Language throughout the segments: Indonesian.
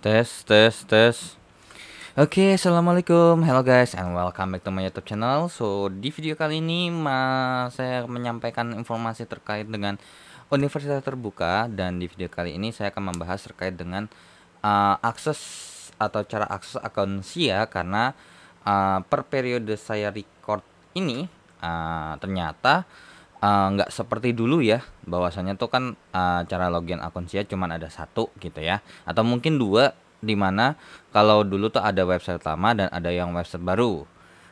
Tes, tes, tes. Oke, okay, assalamualaikum. Hello guys and welcome back to my YouTube channel. So di video kali ini, mas saya menyampaikan informasi terkait dengan universitas terbuka dan di video kali ini saya akan membahas terkait dengan uh, akses atau cara akses akun SIA karena uh, per periode saya record ini uh, ternyata Eh, nggak uh, seperti dulu ya bahwasannya tuh kan uh, cara login akun Sia cuma ada satu gitu ya atau mungkin dua di mana kalau dulu tuh ada website lama dan ada yang website baru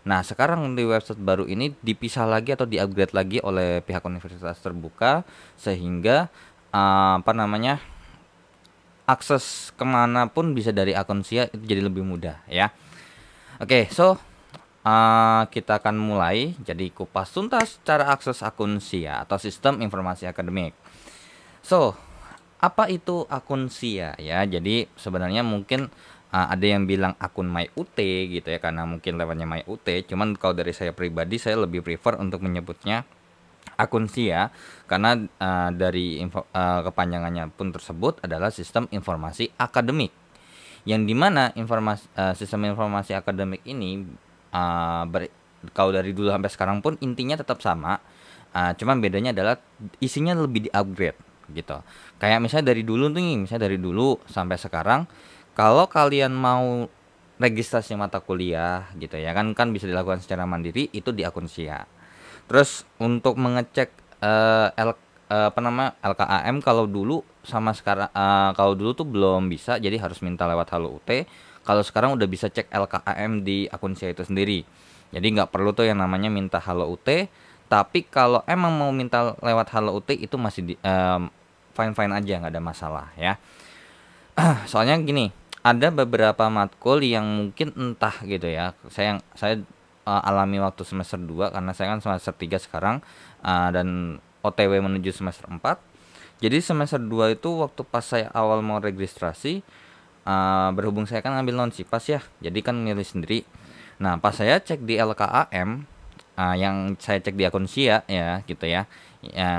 nah sekarang di website baru ini dipisah lagi atau diupgrade lagi oleh pihak universitas terbuka sehingga uh, apa namanya akses kemanapun bisa dari akun Sia itu jadi lebih mudah ya oke okay, so uh, kita akan mulai jadi kupas tuntas cara akses akun SIA atau sistem informasi akademik. So, apa itu akun SIA ya? Jadi sebenarnya mungkin uh, ada yang bilang akun MyUT gitu ya karena mungkin lewatnya MyUT, cuman kalau dari saya pribadi saya lebih prefer untuk menyebutnya akun SIA karena uh, dari info, uh, kepanjangannya pun tersebut adalah sistem informasi akademik yang dimana informasi uh, sistem informasi akademik ini Ah, ber, kalau dari dulu sampai sekarang pun intinya tetap sama uh, cuman bedanya adalah isinya lebih di upgrade gitu kayak misalnya dari dulu nih misalnya dari dulu sampai sekarang kalau kalian mau registrasi mata kuliah gitu ya kan kan bisa dilakukan secara mandiri itu di akun SIA terus untuk mengecek uh, L, uh, apa nama LKAM kalau dulu sama sekarang uh, kalau dulu tuh belum bisa jadi harus minta lewat Halo UT kalau sekarang udah bisa cek LKAM di akun saya itu sendiri. Jadi nggak perlu tuh yang namanya minta halo UT. Tapi kalau emang mau minta lewat halo UT itu masih di, um, fine fine aja nggak ada masalah ya. Soalnya gini, ada beberapa matkul yang mungkin entah gitu ya. Saya yang saya uh, alami waktu semester 2 karena saya kan semester 3 sekarang uh, dan OTW menuju semester 4. Jadi semester 2 itu waktu pas saya awal mau registrasi Eh, berhubung saya kan ambil non sipas ya jadi kan milih sendiri nah pas saya cek di LKAM uh, eh, yang saya cek di akun SIA ya gitu ya ya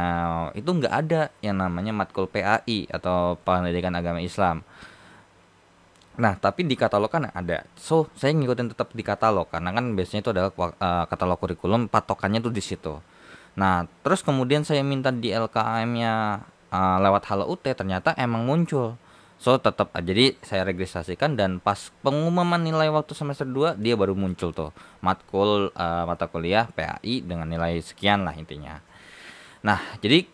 itu nggak ada yang namanya matkul PAI atau pendidikan agama Islam Nah, tapi di katalog kan ada. So, saya ngikutin tetap di katalog karena kan biasanya itu adalah katalog kurikulum patokannya tuh di situ. Nah, terus kemudian saya minta di LKM-nya lewat Halo UT ternyata emang muncul. So tetap jadi saya registrasikan dan pas pengumuman nilai waktu semester 2 dia baru muncul tuh matkul uh, mata kuliah PAI dengan nilai sekian lah intinya. Nah, jadi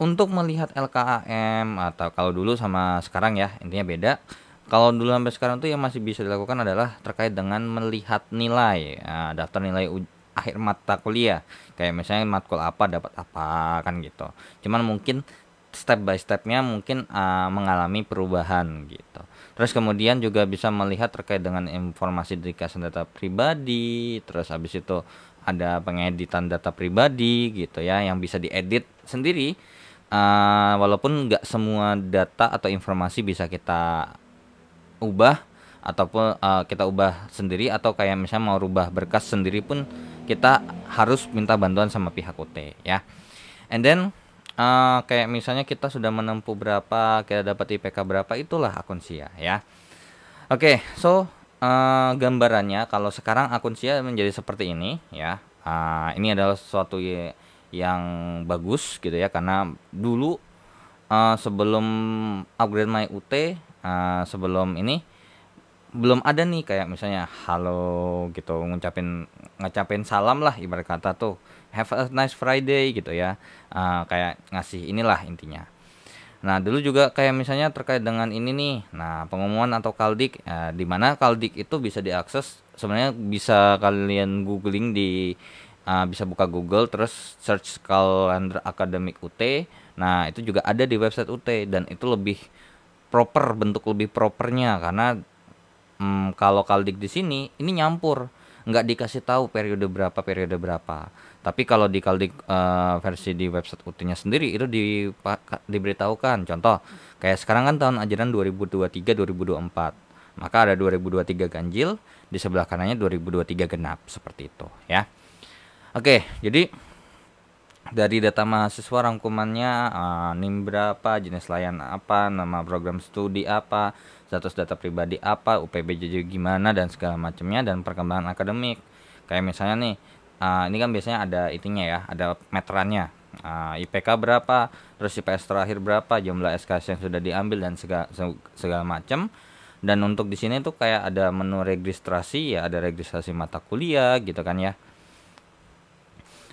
untuk melihat LKAM atau kalau dulu sama sekarang ya, intinya beda. Kalau dulu sampai sekarang tuh yang masih bisa dilakukan adalah terkait dengan melihat nilai, nah, daftar nilai akhir mata kuliah. Kayak misalnya matkul apa dapat apa kan gitu. Cuman mungkin step by stepnya mungkin uh, mengalami perubahan gitu. Terus kemudian juga bisa melihat terkait dengan informasi dikasih data pribadi, terus habis itu ada pengeditan data pribadi gitu ya yang bisa diedit sendiri. Uh, walaupun nggak semua data atau informasi bisa kita ubah ataupun uh, kita ubah sendiri atau kayak misalnya mau rubah berkas sendiri pun kita harus minta bantuan sama pihak OT ya. And then uh, kayak misalnya kita sudah menempuh berapa, kita dapat IPK berapa, itulah akun sia ya. Oke, okay, so uh, gambarannya kalau sekarang akun sia menjadi seperti ini ya. Uh, ini adalah sesuatu yang bagus gitu ya karena dulu uh, sebelum upgrade my UT uh, sebelum ini belum ada nih kayak misalnya halo gitu ngucapin ngucapin salam lah ibarat kata tuh have a nice Friday gitu ya uh, kayak ngasih inilah intinya nah dulu juga kayak misalnya terkait dengan ini nih nah pengumuman atau kaldik uh, di mana kaldik itu bisa diakses sebenarnya bisa kalian googling di uh, bisa buka Google terus search kalender akademik UT nah itu juga ada di website UT dan itu lebih proper bentuk lebih propernya karena hmm, kalau kaldik di sini ini nyampur nggak dikasih tahu periode berapa periode berapa tapi kalau di kaldik uh, versi di website utinya sendiri itu di, diberitahukan contoh kayak sekarang kan tahun ajaran 2023 2024 maka ada 2023 ganjil di sebelah kanannya 2023 genap seperti itu ya oke jadi dari data mahasiswa rangkumannya uh, NIM berapa, jenis layan apa, nama program studi apa, status data pribadi apa, UPBJ gimana dan segala macamnya dan perkembangan akademik. Kayak misalnya nih, uh, ini kan biasanya ada itunya ya, ada meterannya. Uh, eh, IPK berapa, terus IPS terakhir berapa, jumlah SKS yang sudah diambil dan segala, segala macam. Dan untuk di sini tuh kayak ada menu registrasi ya, ada registrasi mata kuliah gitu kan ya.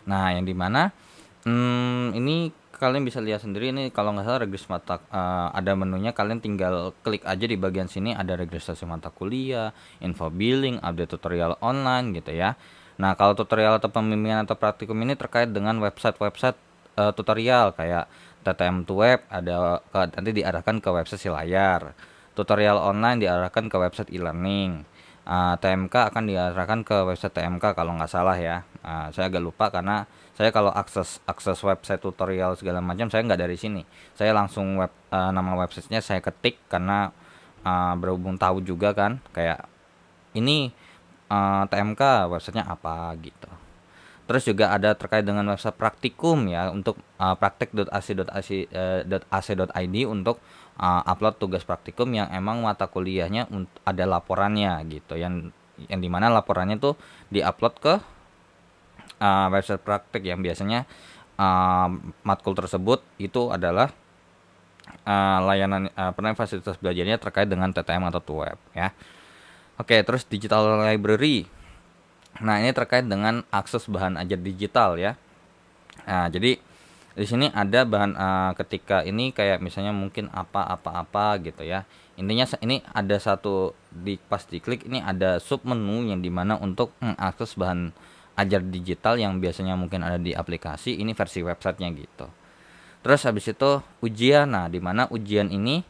Nah, yang dimana mana Hmm, ini kalian bisa lihat sendiri ini kalau nggak salah regres mata uh, ada menunya kalian tinggal klik aja di bagian sini ada registrasi mata kuliah, info billing, update tutorial online gitu ya. Nah, kalau tutorial atau pembimbingan atau praktikum ini terkait dengan website-website uh, tutorial kayak TTM to web ada ke, nanti diarahkan ke website si layar. Tutorial online diarahkan ke website e-learning uh, ah, TMK akan diarahkan ke website TMK kalau nggak salah ya. Uh, saya agak lupa karena saya kalau akses akses website tutorial segala macam saya nggak dari sini. Saya langsung web uh, nama websitenya saya ketik karena uh, berhubung tahu juga kan kayak ini uh, TMK websitenya apa gitu. Terus juga ada terkait dengan website praktikum ya untuk uh, praktek.ac.ac.ac.id eh, untuk uh, upload tugas praktikum yang emang mata kuliahnya ada laporannya gitu yang yang dimana laporannya tuh diupload ke uh, website praktik yang biasanya uh, matkul tersebut itu adalah uh, layanan uh, pernah fasilitas belajarnya terkait dengan TTM atau TUEB ya oke terus digital library nah ini terkait dengan akses bahan ajar digital ya nah jadi di sini ada bahan uh, ketika ini kayak misalnya mungkin apa-apa-apa gitu ya intinya ini ada satu di pas diklik ini ada sub menu yang dimana untuk mengakses bahan ajar digital yang biasanya mungkin ada di aplikasi ini versi websitenya gitu terus habis itu ujian nah dimana ujian ini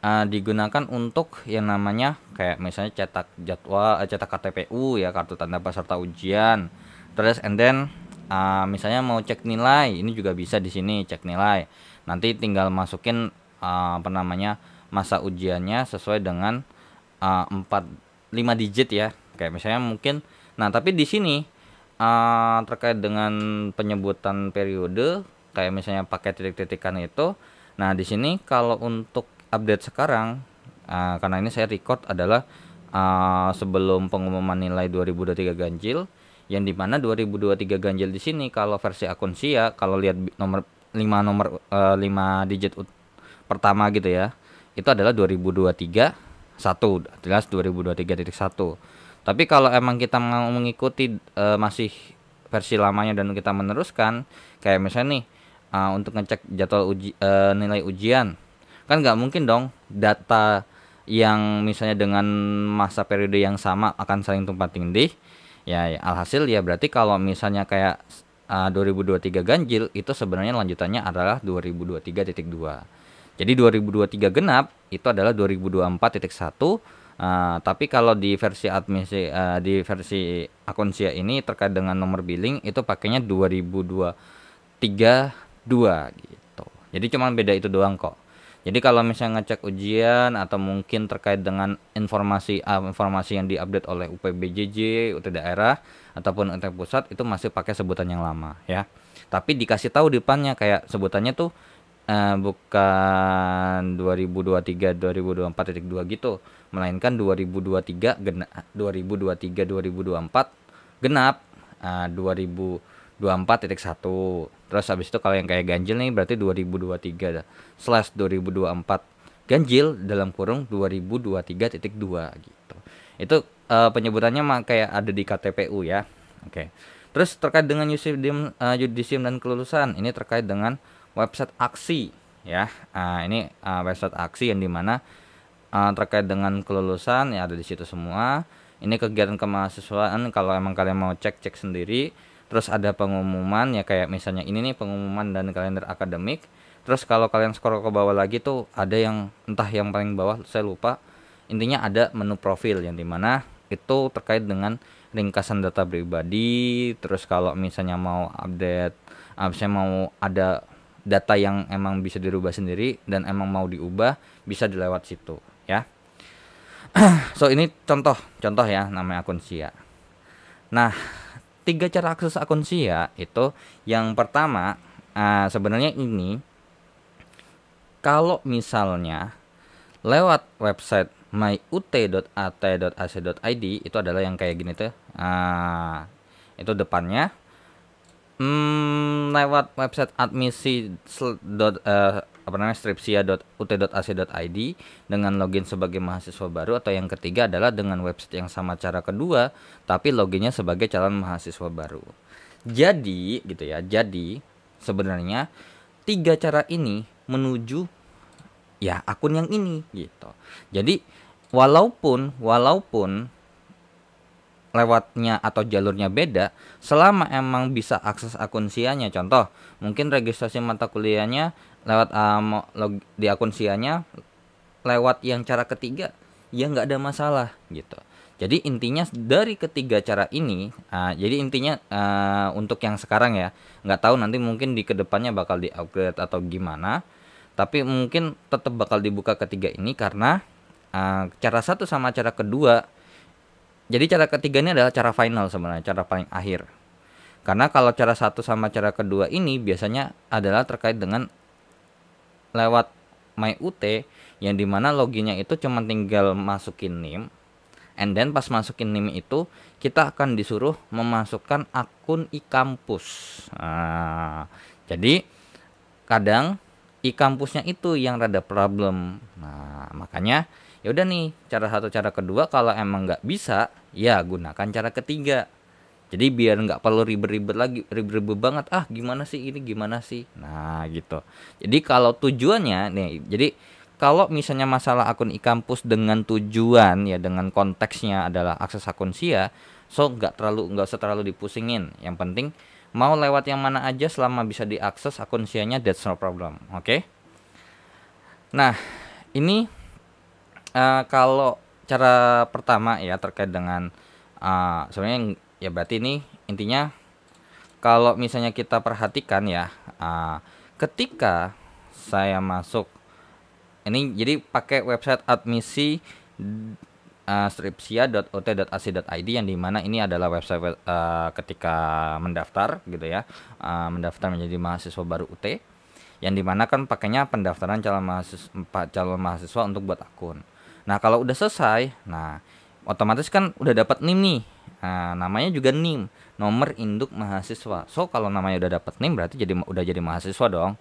uh, digunakan untuk yang namanya kayak misalnya cetak jadwal eh, cetak KTPU ya kartu tanda peserta ujian terus and then uh, misalnya mau cek nilai ini juga bisa di sini cek nilai nanti tinggal masukin uh, apa namanya masa ujiannya sesuai dengan uh, ah, 4 digit ya kayak misalnya mungkin nah tapi di sini uh, terkait dengan penyebutan periode kayak misalnya pakai titik-titikan itu nah di sini kalau untuk update sekarang uh, karena ini saya record adalah uh, sebelum pengumuman nilai 2023 ganjil yang dimana 2023 ganjil di sini kalau versi akun Sia kalau lihat nomor 5 nomor uh, eh, 5 digit pertama gitu ya itu adalah 2023 1 jelas 2023 titik satu. tapi kalau emang kita mau mengikuti uh, masih versi lamanya dan kita meneruskan kayak misalnya nih uh, untuk ngecek jadwal uji, uh, nilai ujian kan nggak mungkin dong data yang misalnya dengan masa periode yang sama akan saling tumpang tindih Ya, ya, alhasil ya berarti kalau misalnya kayak ah, uh, 2023 ganjil itu sebenarnya lanjutannya adalah 2023.2 jadi 2023 genap itu adalah 2024.1 Uh, ah, tapi kalau di versi admisi uh, di versi akun akunsia ini terkait dengan nomor billing itu pakainya 2023.2. gitu. Jadi cuma beda itu doang kok. Jadi kalau misalnya ngecek ujian atau mungkin terkait dengan informasi uh, informasi yang diupdate oleh UPBJJ, UT daerah ataupun UT pusat itu masih pakai sebutan yang lama ya. Tapi dikasih tahu di depannya kayak sebutannya tuh uh, bukan 2023 2024.2 gitu, melainkan 2023 genap 2023 2024 genap uh, 2000 24.1 terus habis itu kalau yang kayak ganjil nih berarti 2023 dah slash 2024 ganjil dalam kurung 2023.2 gitu itu uh, penyebutannya mah kayak ada di KTPU ya oke okay. terus terkait dengan yudisium uh, eh, yudisium dan kelulusan ini terkait dengan website aksi ya uh, ini uh, website aksi yang dimana uh, ah, terkait dengan kelulusan ya ada di situ semua ini kegiatan kemahasiswaan kalau emang kalian mau cek cek sendiri terus ada pengumuman ya kayak misalnya ini nih pengumuman dan kalender akademik terus kalau kalian scroll ke bawah lagi tuh ada yang entah yang paling bawah saya lupa intinya ada menu profil yang dimana itu terkait dengan ringkasan data pribadi terus kalau misalnya mau update ah, misalnya mau ada data yang emang bisa dirubah sendiri dan emang mau diubah bisa dilewat situ ya so ini contoh contoh ya namanya akun sia nah tiga cara akses akun SIA itu yang pertama uh, sebenarnya ini kalau misalnya lewat website myut.at.ac.id itu adalah yang kayak gini tuh uh, itu depannya hmm, lewat website admisi eh, apa namanya stripsia.ut.ac.id dengan login sebagai mahasiswa baru atau yang ketiga adalah dengan website yang sama cara kedua tapi loginnya sebagai calon mahasiswa baru. Jadi gitu ya. Jadi sebenarnya tiga cara ini menuju ya akun yang ini gitu. Jadi walaupun walaupun lewatnya atau jalurnya beda, selama emang bisa akses akun sianya, contoh mungkin registrasi mata kuliahnya lewat um, log, di akun sianya lewat yang cara ketiga ya nggak ada masalah gitu jadi intinya dari ketiga cara ini uh, jadi intinya uh, untuk yang sekarang ya nggak tahu nanti mungkin di kedepannya bakal di upgrade atau gimana tapi mungkin tetap bakal dibuka ketiga ini karena uh, cara satu sama cara kedua jadi cara ketiga ini adalah cara final sebenarnya cara paling akhir karena kalau cara satu sama cara kedua ini biasanya adalah terkait dengan lewat MyUT yang dimana loginnya itu cuma tinggal masukin NIM and then pas masukin NIM itu kita akan disuruh memasukkan akun e-kampus nah, jadi kadang e-kampusnya itu yang rada problem nah makanya ya udah nih cara satu cara kedua kalau emang nggak bisa ya gunakan cara ketiga jadi biar nggak perlu ribet-ribet lagi ribet-ribet banget ah gimana sih ini gimana sih nah gitu jadi kalau tujuannya nih jadi kalau misalnya masalah akun e-kampus dengan tujuan ya dengan konteksnya adalah akses akun SIA so nggak terlalu nggak usah terlalu dipusingin yang penting mau lewat yang mana aja selama bisa diakses akun SIA-nya that's no problem oke okay? nah ini uh, kalau cara pertama ya terkait dengan uh, sebenarnya ya berarti ini intinya kalau misalnya kita perhatikan ya uh, ketika saya masuk ini jadi pakai website admisi uh, ah, stripsia.ot.ac.id yang dimana ini adalah website uh, ketika mendaftar gitu ya uh, mendaftar menjadi mahasiswa baru UT yang dimana kan pakainya pendaftaran calon mahasiswa calon mahasiswa untuk buat akun nah kalau udah selesai nah otomatis kan udah dapat nim nih Nah, namanya juga NIM, nomor induk mahasiswa. So, kalau namanya udah dapat NIM berarti jadi udah jadi mahasiswa dong.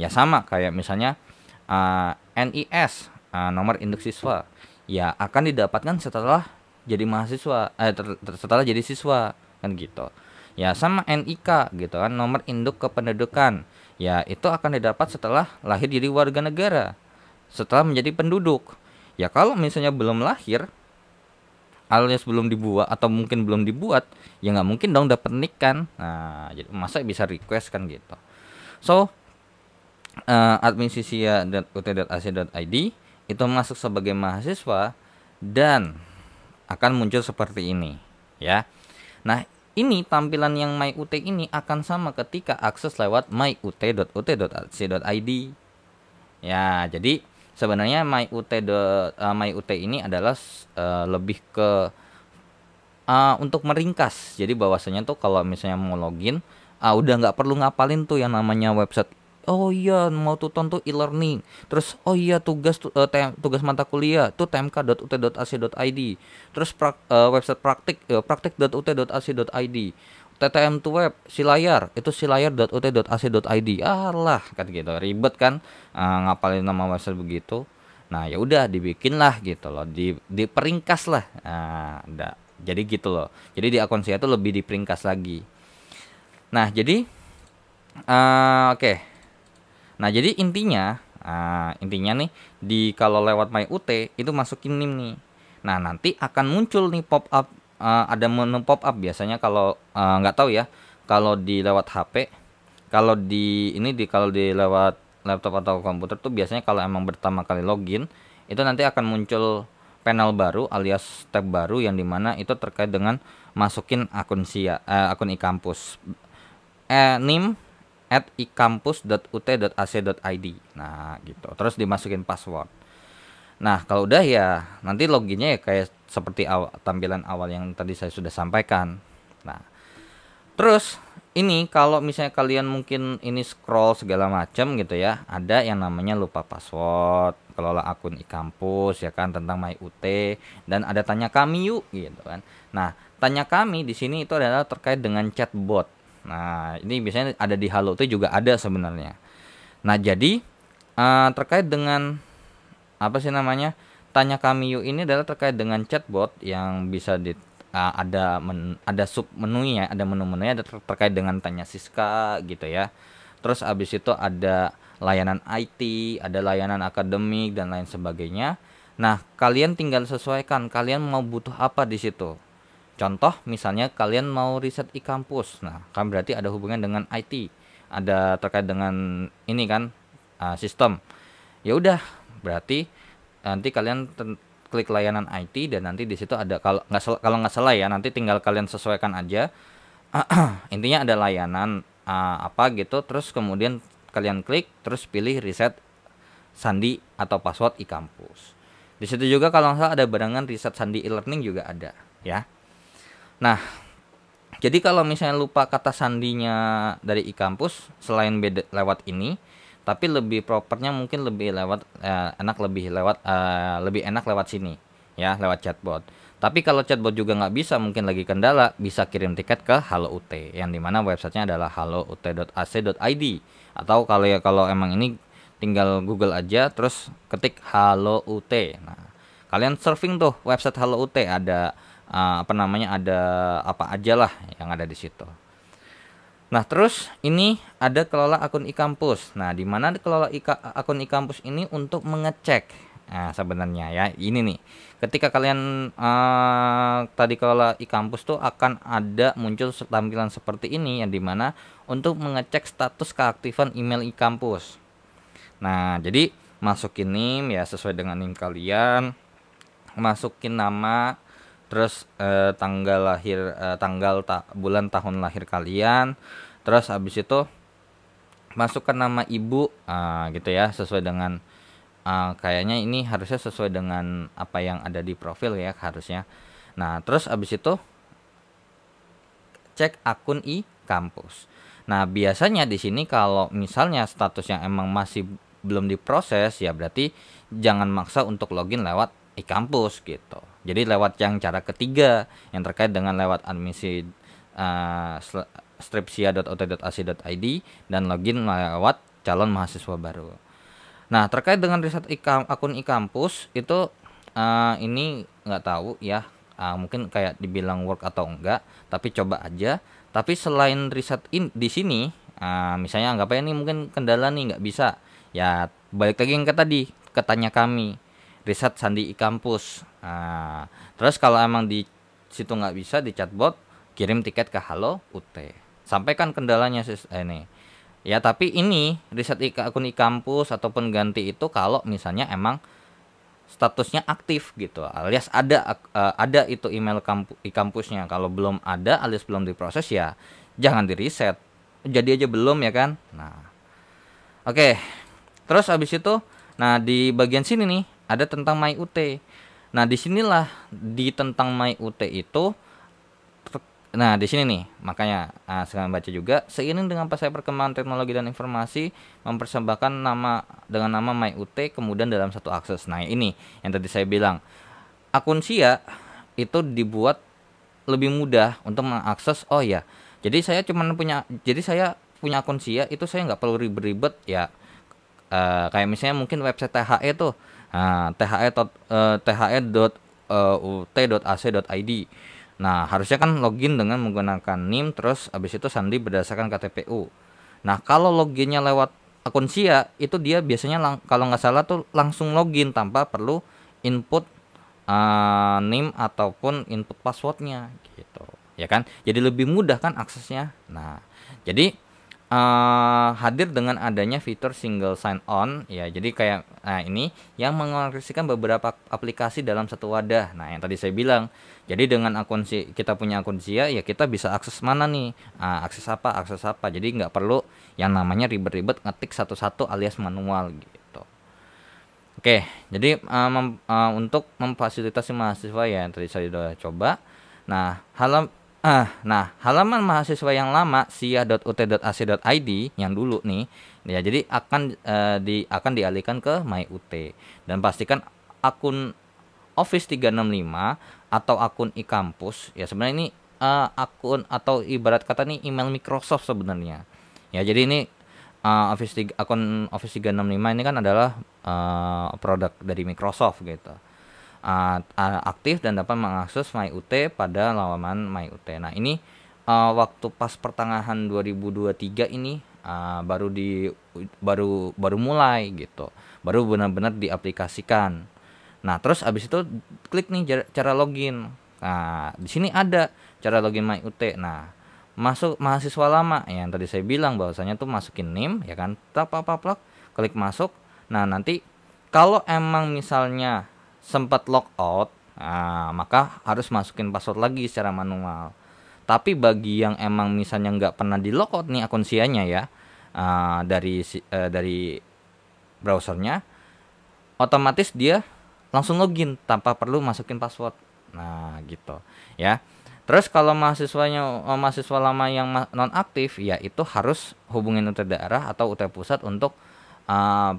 Ya sama kayak misalnya uh, ah, NIS, uh, ah, nomor induk siswa. Ya akan didapatkan setelah jadi mahasiswa, eh setelah jadi siswa kan gitu. Ya sama NIK gitu kan, nomor induk kependudukan. Ya itu akan didapat setelah lahir jadi warga negara, setelah menjadi penduduk. Ya kalau misalnya belum lahir, alias sebelum dibuat atau mungkin belum dibuat ya nggak mungkin dong dapat nick kan nah jadi masa bisa request kan gitu so uh, eh, admin sisia.ut.ac.id itu masuk sebagai mahasiswa dan akan muncul seperti ini ya nah ini tampilan yang MyUT ini akan sama ketika akses lewat myut.ut.ac.id ya jadi sebenarnya my UT de, uh, eh, UT ini adalah uh, lebih ke uh, untuk meringkas. Jadi bahwasanya tuh kalau misalnya mau login, uh, udah nggak perlu ngapalin tuh yang namanya website. Oh iya, mau tuton tuh e-learning. Terus oh iya tugas uh, tem, tugas mata kuliah tuh tmk.ut.ac.id. Terus prak, uh, website praktik uh, praktik.ut.ac.id. TTM to web si layar itu si layar.ut.ac.id alah kan gitu ribet kan uh, ngapalin nama website begitu nah ya udah dibikin lah gitu loh di diperingkas lah nah, jadi gitu loh jadi di akun saya itu lebih diperingkas lagi nah jadi uh, oke okay. nah jadi intinya uh, intinya nih di kalau lewat my ut itu masukin nim nih nah nanti akan muncul nih pop up uh, ada menu pop up biasanya kalau eh, nggak uh, tahu ya kalau di lewat HP kalau di ini di kalau di lewat laptop atau komputer tuh biasanya kalau emang pertama kali login itu nanti akan muncul panel baru alias tab baru yang dimana itu terkait dengan masukin akun sia eh, akun ikampus eh, nim at ikampus.ut.ac.id nah gitu terus dimasukin password Nah, kalau udah ya nanti loginnya ya kayak seperti aw tampilan awal yang tadi saya sudah sampaikan. Nah, terus ini kalau misalnya kalian mungkin ini scroll segala macam gitu ya, ada yang namanya lupa password, kelola akun e-kampus ya kan tentang MyUT dan ada tanya kami yuk gitu kan. Nah, tanya kami di sini itu adalah terkait dengan chatbot. Nah, ini biasanya ada di Halo itu juga ada sebenarnya. Nah, jadi uh, terkait dengan apa sih namanya tanya kami yuk ini adalah terkait dengan chatbot yang bisa di uh, ada men, ada sub menu menunya ada menu-menunya ada ter terkait dengan tanya Siska gitu ya terus abis itu ada layanan IT ada layanan akademik dan lain sebagainya nah kalian tinggal sesuaikan kalian mau butuh apa di situ contoh misalnya kalian mau riset e-kampus nah kan berarti ada hubungan dengan IT ada terkait dengan ini kan uh, sistem ya udah Berarti nanti kalian klik layanan IT dan nanti di situ ada kalau nggak kalau nggak salah ya nanti tinggal kalian sesuaikan aja intinya ada layanan uh, apa gitu terus kemudian kalian klik terus pilih reset sandi atau password e-kampus di situ juga kalau nggak salah ada barengan reset sandi e-learning juga ada ya nah jadi kalau misalnya lupa kata sandinya dari e-kampus selain beda lewat ini tapi lebih propernya mungkin lebih lewat eh, enak lebih lewat eh, lebih enak lewat sini ya lewat chatbot tapi kalau chatbot juga nggak bisa mungkin lagi kendala bisa kirim tiket ke Halo UT yang dimana websitenya adalah halout.ac.id atau kalau ya kalau emang ini tinggal Google aja terus ketik Halo UT nah kalian surfing tuh website Halo UT ada uh, apa namanya ada apa aja lah yang ada di situ Nah, terus ini ada kelola akun e-kampus. Nah, di mana kelola akun e-kampus ini untuk mengecek. Nah, sebenarnya ya, ini nih. Ketika kalian uh, tadi kelola e-kampus tuh akan ada muncul tampilan seperti ini yang dimana untuk mengecek status keaktifan email e-kampus. Nah, jadi masukin NIM ya sesuai dengan NIM kalian. Masukin nama, terus uh, tanggal lahir uh, tanggal ta bulan tahun lahir kalian terus habis itu masukkan nama ibu uh, gitu ya sesuai dengan uh, kayaknya ini harusnya sesuai dengan apa yang ada di profil ya harusnya nah terus habis itu cek akun i kampus nah biasanya di sini kalau misalnya status yang emang masih belum diproses ya berarti jangan maksa untuk login lewat i kampus gitu jadi lewat yang cara ketiga yang terkait dengan lewat admisi uh, stripsia.ot.ac.id dan login lewat calon mahasiswa baru. Nah, terkait dengan riset ikam, akun e-kampus itu uh, ini nggak tahu ya, uh, mungkin kayak dibilang work atau enggak, tapi coba aja. Tapi selain riset in, di sini, uh, misalnya aja ini mungkin kendala nih nggak bisa, ya balik lagi yang ke tadi, ketanya kami riset sandi ikampus. Uh, terus kalau emang di situ nggak bisa di chatbot, kirim tiket ke Halo UT sampaikan kendalanya sis eh, ini ya tapi ini riset akun di kampus ataupun ganti itu kalau misalnya emang statusnya aktif gitu alias ada uh, ada itu email kampu, di kampusnya kalau belum ada alias belum diproses ya jangan di reset jadi aja belum ya kan nah oke okay. terus abis itu nah di bagian sini nih ada tentang MyUT nah disinilah di tentang MyUT itu Nah, di sini nih, makanya nah, saya baca juga seiring dengan saya perkembangan teknologi dan informasi mempersembahkan nama dengan nama MyUT kemudian dalam satu akses. Nah, ini yang tadi saya bilang. Akun Sia itu dibuat lebih mudah untuk mengakses oh ya. Jadi saya cuma punya jadi saya punya akun Sia itu saya nggak perlu ribet-ribet ya. Uh, kayak misalnya mungkin website THE tuh. Nah, THE uh, eh, e dot Uh, Nah, harusnya kan login dengan menggunakan NIM terus habis itu sandi berdasarkan KTPU. Nah, kalau loginnya lewat akun SIA itu dia biasanya lang- kalau nggak salah tuh langsung login tanpa perlu input uh, NIM ataupun input passwordnya gitu. Ya kan? Jadi lebih mudah kan aksesnya. Nah, jadi Eh, hadir dengan adanya fitur single sign on ya jadi kayak nah ini yang mengoneksikan beberapa aplikasi dalam satu wadah nah yang tadi saya bilang jadi dengan akun si kita punya akun Zia ya kita bisa akses mana nih uh, akses apa akses apa jadi nggak perlu yang namanya ribet-ribet ngetik satu-satu alias manual gitu oke jadi uh, mem, uh, untuk memfasilitasi mahasiswa ya yang tadi saya sudah coba nah halam Ah, nah halaman mahasiswa yang lama sia.ut.ac.id yang dulu nih, ya jadi akan uh, di akan dialihkan ke MyUT dan pastikan akun Office 365 atau akun e-kampus ya sebenarnya ini uh, akun atau ibarat kata nih email Microsoft sebenarnya. Ya jadi ini uh, Office 3, akun Office 365 ini kan adalah uh, produk dari Microsoft gitu uh, aktif dan dapat mengakses MyUT pada laman MyUT. Nah, ini uh, waktu pas pertengahan 2023 ini uh, baru di baru baru mulai gitu. Baru benar-benar diaplikasikan. Nah, terus abis itu klik nih cara login. Nah, di sini ada cara login MyUT. Nah, masuk mahasiswa lama yang tadi saya bilang bahwasanya tuh masukin NIM ya kan tap apa plak klik masuk nah nanti kalau emang misalnya sempat logout, nah, maka harus masukin password lagi secara manual. Tapi bagi yang emang misalnya nggak pernah di logout nih akun sianya ya uh, dari uh, dari browsernya, otomatis dia langsung login tanpa perlu masukin password. Nah gitu ya. Terus kalau mahasiswanya oh, mahasiswa lama yang non aktif ya itu harus hubungin UT daerah atau UT pusat untuk uh,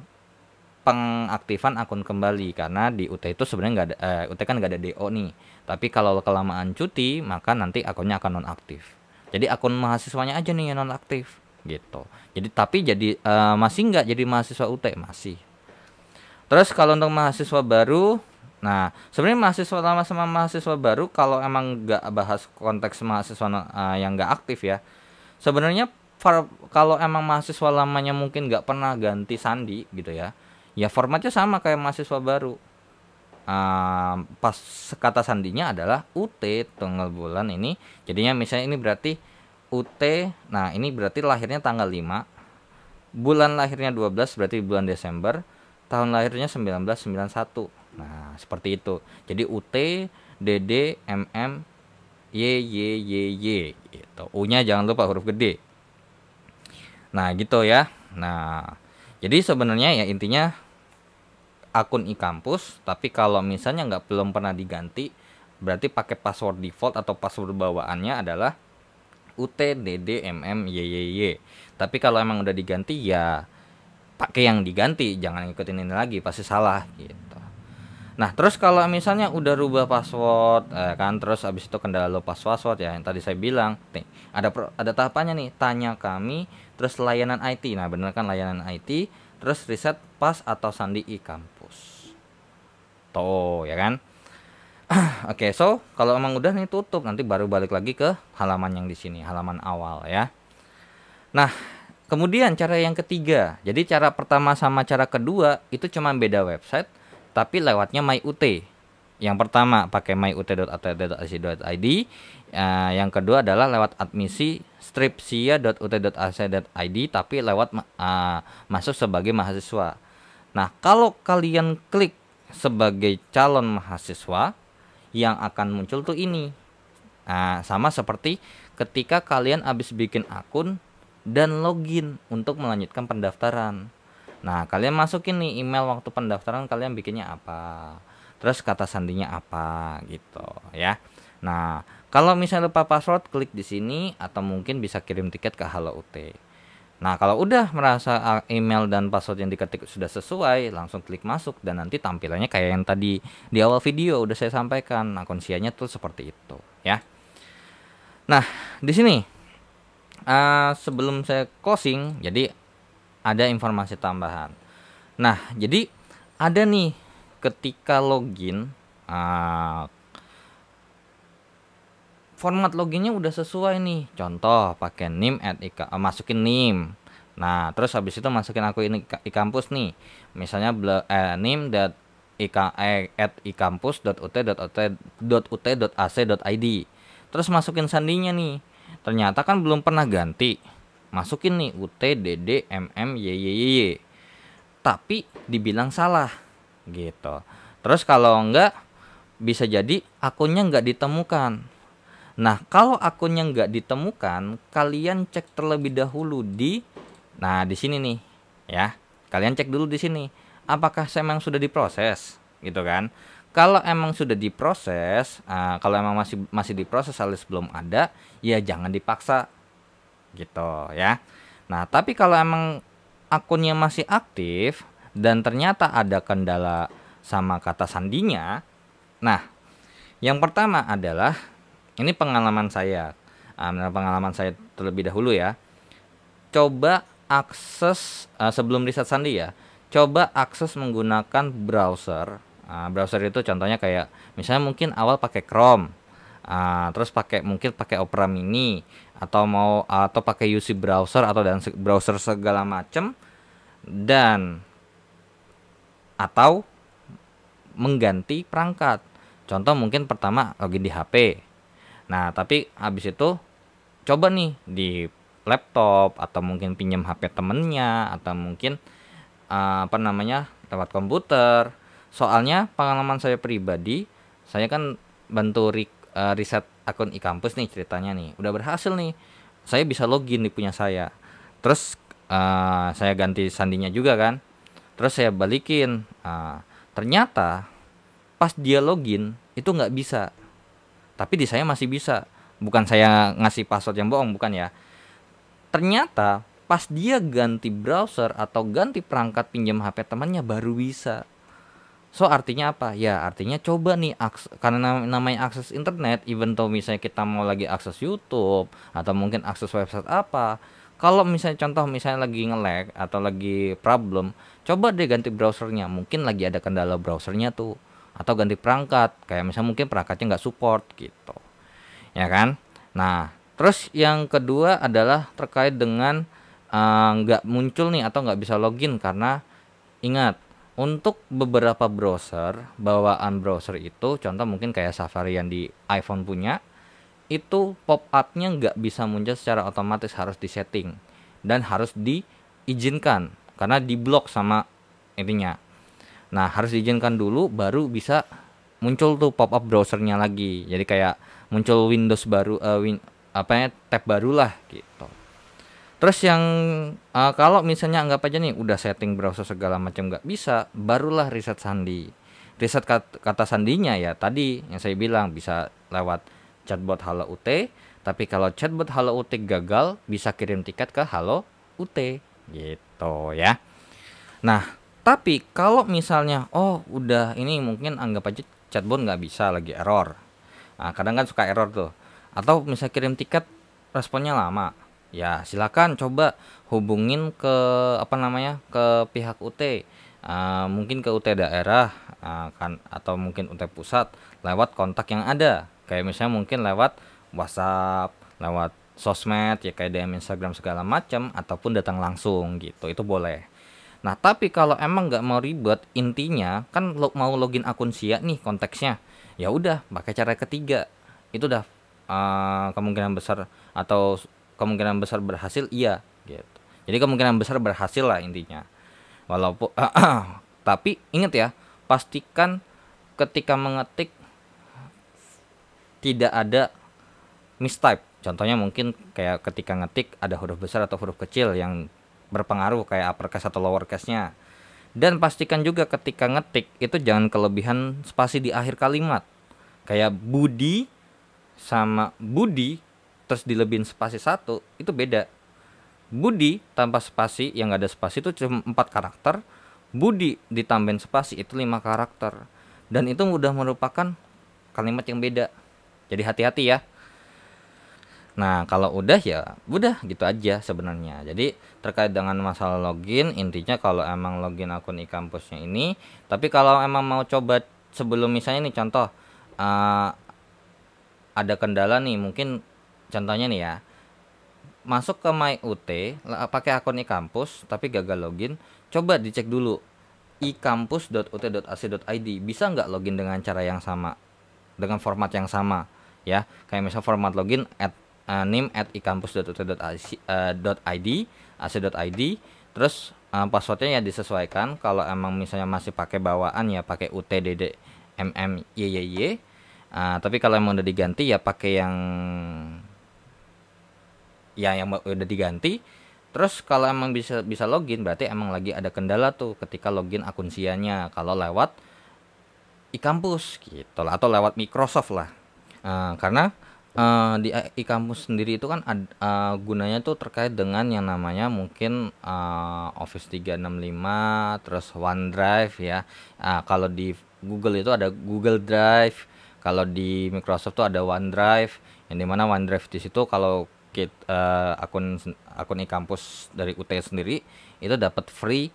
pengaktifan akun kembali karena di UT itu sebenarnya nggak ada eh, UT kan nggak ada DO nih tapi kalau kelamaan cuti maka nanti akunnya akan nonaktif jadi akun mahasiswanya aja nih yang nonaktif gitu jadi tapi jadi eh, masih nggak jadi mahasiswa UT masih terus kalau untuk mahasiswa baru Nah, sebenarnya mahasiswa lama sama mahasiswa baru kalau emang nggak bahas konteks mahasiswa eh, yang nggak aktif ya, sebenarnya kalau emang mahasiswa lamanya mungkin nggak pernah ganti sandi gitu ya, ya formatnya sama kayak mahasiswa baru uh, pas kata sandinya adalah UT tanggal bulan ini jadinya misalnya ini berarti UT nah ini berarti lahirnya tanggal 5 bulan lahirnya 12 berarti bulan Desember tahun lahirnya 1991 nah seperti itu jadi UT DD MM Y Y Y Y gitu U nya jangan lupa huruf gede nah gitu ya nah jadi sebenarnya ya intinya akun e-kampus, tapi kalau misalnya nggak belum pernah diganti, berarti pakai password default atau password bawaannya adalah UTDDMMYYY. Tapi kalau emang udah diganti ya pakai yang diganti, jangan ikutin ini lagi, pasti salah gitu. Nah, terus kalau misalnya udah rubah password eh, kan terus habis itu kendala pas password ya yang tadi saya bilang. Nih, ada pro, ada tahapannya nih, tanya kami, terus layanan IT. Nah, benar kan layanan IT, terus riset pas atau sandi e-kampus. Tuh, ya kan? Oke, okay, so kalau emang udah nih tutup, nanti baru balik lagi ke halaman yang di sini, halaman awal ya. Nah, kemudian cara yang ketiga. Jadi cara pertama sama cara kedua itu cuma beda website tapi lewatnya MyUT. Yang pertama pakai myut.at.ac.id. Eh, yang kedua adalah lewat admisi stripsia.ut.ac.id tapi lewat eh, masuk sebagai mahasiswa. Nah, kalau kalian klik sebagai calon mahasiswa yang akan muncul tuh ini. Nah, sama seperti ketika kalian habis bikin akun dan login untuk melanjutkan pendaftaran. Nah, kalian masukin nih email waktu pendaftaran kalian bikinnya apa. Terus kata sandinya apa gitu ya. Nah, kalau misalnya lupa password klik di sini atau mungkin bisa kirim tiket ke Halo UT. Nah, kalau udah merasa ah, email dan password yang diketik sudah sesuai, langsung klik masuk dan nanti tampilannya kayak yang tadi di awal video udah saya sampaikan. Akun nah, sianya tuh seperti itu, ya. Nah, di sini uh, sebelum saya closing, jadi ada informasi tambahan. Nah, jadi ada nih ketika login uh, format loginnya udah sesuai nih. Contoh pakai nim at ika, uh, masukin nim. Nah, terus habis itu masukin aku ini ikampus nih. Misalnya ble, eh, nim dat ika eh, at ikampus.ut.ut.ut.ac.id. Terus masukin sandinya nih. Ternyata kan belum pernah ganti masukin nih UT DD MM YYY tapi dibilang salah gitu terus kalau enggak bisa jadi akunnya enggak ditemukan nah kalau akunnya enggak ditemukan kalian cek terlebih dahulu di nah di sini nih ya kalian cek dulu di sini apakah memang sudah diproses gitu kan kalau emang sudah diproses uh, kalau emang masih masih diproses alias belum ada ya jangan dipaksa gitu ya. Nah, tapi kalau emang akunnya masih aktif dan ternyata ada kendala sama kata sandinya, nah, yang pertama adalah ini pengalaman saya, ah, pengalaman saya terlebih dahulu ya. Coba akses eh, sebelum riset sandi ya, coba akses menggunakan browser. Ah, browser itu contohnya kayak misalnya mungkin awal pakai Chrome, uh, terus pakai mungkin pakai Opera Mini atau mau atau pakai UC browser atau dan browser segala macam dan atau mengganti perangkat. Contoh mungkin pertama login di HP. Nah, tapi habis itu coba nih di laptop atau mungkin pinjam HP temennya atau mungkin uh, apa namanya lewat komputer. Soalnya pengalaman saya pribadi, saya kan bantu Rick uh, riset akun e campus nih ceritanya nih udah berhasil nih saya bisa login di punya saya terus uh, saya ganti sandinya juga kan terus saya balikin uh, ternyata pas dia login itu nggak bisa tapi di saya masih bisa bukan saya ngasih password yang bohong bukan ya ternyata pas dia ganti browser atau ganti perangkat pinjam HP temannya baru bisa So artinya apa? Ya artinya coba nih akses, karena namanya akses internet, even though misalnya kita mau lagi akses YouTube atau mungkin akses website apa, kalau misalnya contoh misalnya lagi ngelek atau lagi problem, coba deh ganti browsernya. Mungkin lagi ada kendala browsernya tuh atau ganti perangkat, kayak misalnya mungkin perangkatnya nggak support gitu. Ya kan? Nah, terus yang kedua adalah terkait dengan eh, nggak uh, muncul nih atau nggak bisa login karena ingat untuk beberapa browser bawaan browser itu contoh mungkin kayak Safari yang di iPhone punya itu pop up-nya nggak bisa muncul secara otomatis harus di setting dan harus diizinkan karena di blok sama intinya nah harus diizinkan dulu baru bisa muncul tuh pop up browsernya lagi jadi kayak muncul Windows baru uh, win, apa ya tab barulah gitu Terus yang uh, kalau misalnya anggap aja nih udah setting browser segala macam nggak bisa, barulah riset sandi. Riset kata, kata sandinya ya tadi yang saya bilang bisa lewat chatbot Halo UT, tapi kalau chatbot Halo UT gagal bisa kirim tiket ke Halo UT gitu ya. Nah, tapi kalau misalnya oh udah ini mungkin anggap aja chatbot nggak bisa lagi error. Nah, kadang kan suka error tuh. Atau misalnya kirim tiket responnya lama ya silakan coba hubungin ke apa namanya ke pihak UT uh, ah, mungkin ke UT daerah uh, kan atau mungkin UT pusat lewat kontak yang ada kayak misalnya mungkin lewat WhatsApp lewat sosmed ya kayak DM Instagram segala macam ataupun datang langsung gitu itu boleh nah tapi kalau emang nggak mau ribet intinya kan lo mau login akun sia nih konteksnya ya udah pakai cara ketiga itu udah uh, kemungkinan besar atau kemungkinan besar berhasil iya gitu jadi kemungkinan besar berhasil lah intinya walaupun tapi ingat ya pastikan ketika mengetik tidak ada mistype contohnya mungkin kayak ketika ngetik ada huruf besar atau huruf kecil yang berpengaruh kayak uppercase atau lowercase-nya dan pastikan juga ketika ngetik itu jangan kelebihan spasi di akhir kalimat kayak Budi sama Budi terus dilebihin spasi satu itu beda Budi tanpa spasi yang nggak ada spasi itu cuma empat karakter Budi ditambahin spasi itu lima karakter dan itu mudah merupakan kalimat yang beda jadi hati-hati ya Nah, kalau udah ya udah gitu aja sebenarnya. Jadi terkait dengan masalah login, intinya kalau emang login akun e-kampusnya ini, tapi kalau emang mau coba sebelum misalnya nih contoh uh, ada kendala nih, mungkin contohnya nih ya masuk ke my UT pakai akun e-kampus tapi gagal login coba dicek dulu ikampus.ut.ac.id bisa nggak login dengan cara yang sama dengan format yang sama ya kayak misal format login at uh, eh, name at ikampus.ut.ac.id eh, ac.id terus eh, passwordnya ya disesuaikan kalau emang misalnya masih pakai bawaan ya pakai utdd mm y uh, tapi kalau emang udah diganti ya pakai yang ya yang udah diganti terus kalau emang bisa bisa login berarti emang lagi ada kendala tuh ketika login akun sianya kalau lewat e-kampus gitu lah atau lewat Microsoft lah uh, karena uh, di e-kampus eh, sendiri itu kan ad, uh, gunanya tuh terkait dengan yang namanya mungkin uh, Office 365 terus OneDrive ya. Uh, kalau di Google itu ada Google Drive, kalau di Microsoft tuh ada OneDrive yang dimana OneDrive di situ kalau kita uh, eh, akun akun e-kampus dari UT sendiri itu dapat free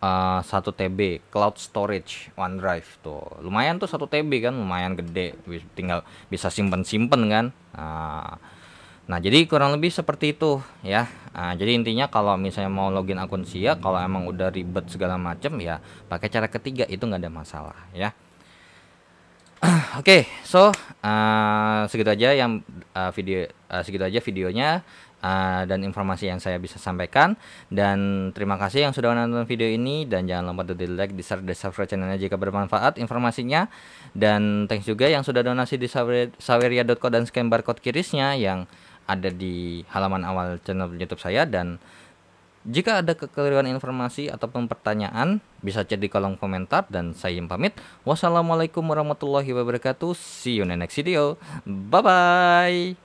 uh, eh, TB cloud storage OneDrive tuh. Lumayan tuh satu TB kan, lumayan gede. Tinggal bisa simpen-simpen kan. Nah, nah, jadi kurang lebih seperti itu ya. uh, jadi intinya kalau misalnya mau login akun SIA kalau emang udah ribet segala macam ya pakai cara ketiga itu nggak ada masalah ya. Oke, okay, so uh, segitu aja yang uh, video uh, segitu aja videonya uh, dan informasi yang saya bisa sampaikan dan terima kasih yang sudah menonton video ini dan jangan lupa untuk di like, di share, di subscribe channelnya jika bermanfaat informasinya dan thanks juga yang sudah donasi di saweria.co dan scan barcode kirisnya yang ada di halaman awal channel YouTube saya dan jika ada kekeliruan informasi ataupun pertanyaan, bisa cek di kolom komentar dan saya pamit. Wassalamualaikum warahmatullahi wabarakatuh. See you in the next video. Bye-bye.